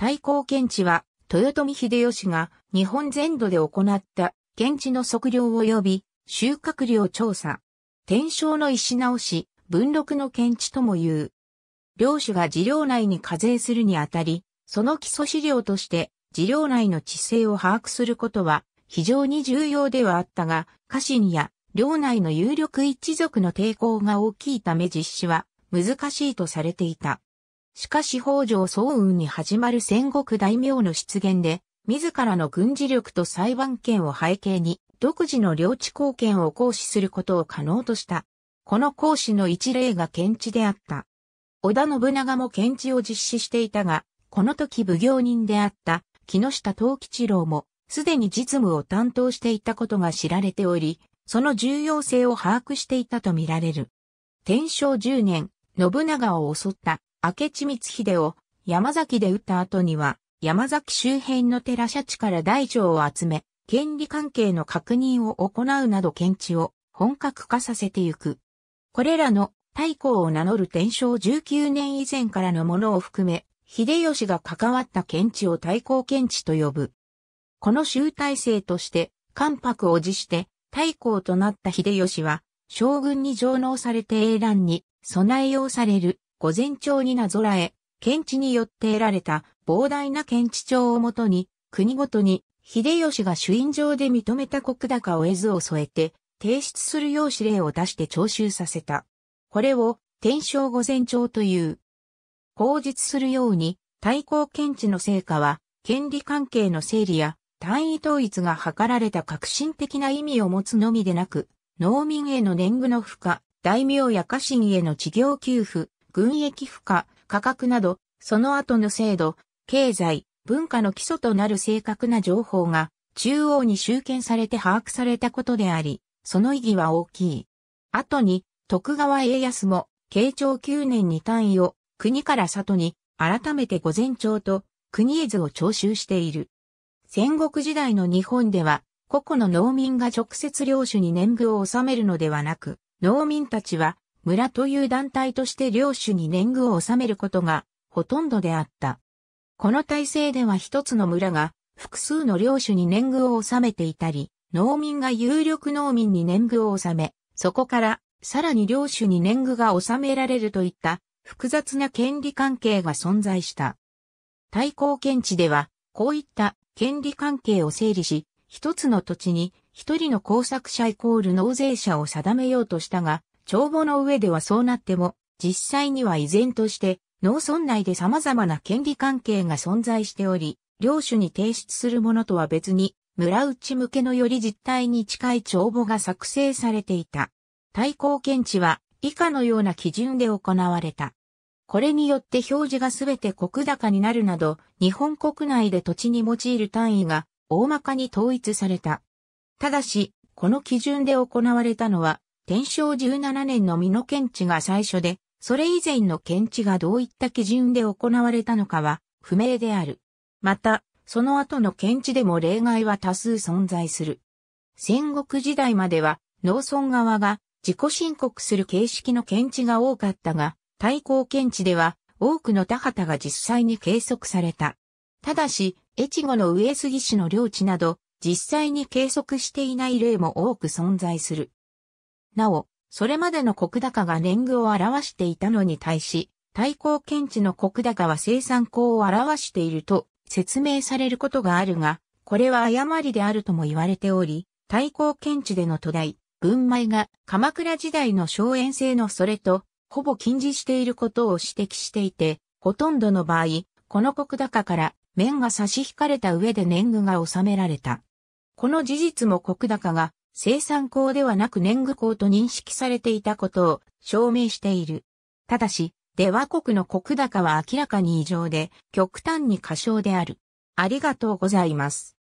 対抗検知は、豊臣秀吉が日本全土で行った検地の測量及び収穫量調査。天正の石直し、文禄の検知とも言う。領主が事領内に課税するにあたり、その基礎資料として事領内の地勢を把握することは非常に重要ではあったが、家臣や領内の有力一族の抵抗が大きいため実施は難しいとされていた。しかし北条早雲に始まる戦国大名の出現で、自らの軍事力と裁判権を背景に、独自の領地貢献を行使することを可能とした。この行使の一例が検知であった。織田信長も検知を実施していたが、この時奉行人であった木下藤吉郎も、すでに実務を担当していたことが知られており、その重要性を把握していたとみられる。天正10年、信長を襲った明智光秀を山崎で撃った後には、山崎周辺の寺社地から大腸を集め、権利関係の確認を行うなど検地を本格化させてゆく。これらの太公を名乗る天正19年以前からのものを含め、秀吉が関わった検地を太公検地と呼ぶ。この集大成として、関白を辞して太公となった秀吉は、将軍に上納されて英乱に備えようされる御前帳になぞらえ、検地によって得られた膨大な検地帳をもとに、国ごとに、秀吉が主因上で認めた国高を絵図を添えて、提出するよう指令を出して徴収させた。これを、天正御前帳という。口述するように、対抗検地の成果は、権利関係の整理や、単位統一が図られた革新的な意味を持つのみでなく、農民への年貢の負荷、大名や家臣への事業給付、軍役負荷、価格など、その後の制度、経済、文化の基礎となる正確な情報が中央に集権されて把握されたことであり、その意義は大きい。後に徳川家康も慶長9年に単位を国から里に改めて御前朝と国絵図を徴収している。戦国時代の日本では、個々の農民が直接領主に年貢を納めるのではなく、農民たちは村という団体として領主に年貢を納めることがほとんどであった。この体制では一つの村が複数の領主に年貢を納めていたり、農民が有力農民に年貢を納め、そこからさらに領主に年貢が納められるといった複雑な権利関係が存在した。対抗検地では、こういった権利関係を整理し、一つの土地に一人の工作者イコール納税者を定めようとしたが、帳簿の上ではそうなっても、実際には依然として、農村内で様々な権利関係が存在しており、領主に提出するものとは別に、村内向けのより実態に近い帳簿が作成されていた。対抗検知は以下のような基準で行われた。これによって表示がすべて国高になるなど、日本国内で土地に用いる単位が大まかに統一された。ただし、この基準で行われたのは、天正17年の美濃検知が最初で、それ以前の検知がどういった基準で行われたのかは不明である。また、その後の検知でも例外は多数存在する。戦国時代までは農村側が自己申告する形式の検知が多かったが、対抗検知では多くの田畑が実際に計測された。ただし、越後の上杉市の領地など、実際に計測していない例も多く存在する。なお、それまでの国高が年貢を表していたのに対し、対抗検知の国高は生産高を表していると説明されることがあるが、これは誤りであるとも言われており、対抗検知での土台、文米が鎌倉時代の荘園制のそれと、ほぼ禁じしていることを指摘していて、ほとんどの場合、この国高から面が差し引かれた上で年貢が納められた。この事実も国高が生産校ではなく年貢校と認識されていたことを証明している。ただし、出羽国の国高は明らかに異常で、極端に過小である。ありがとうございます。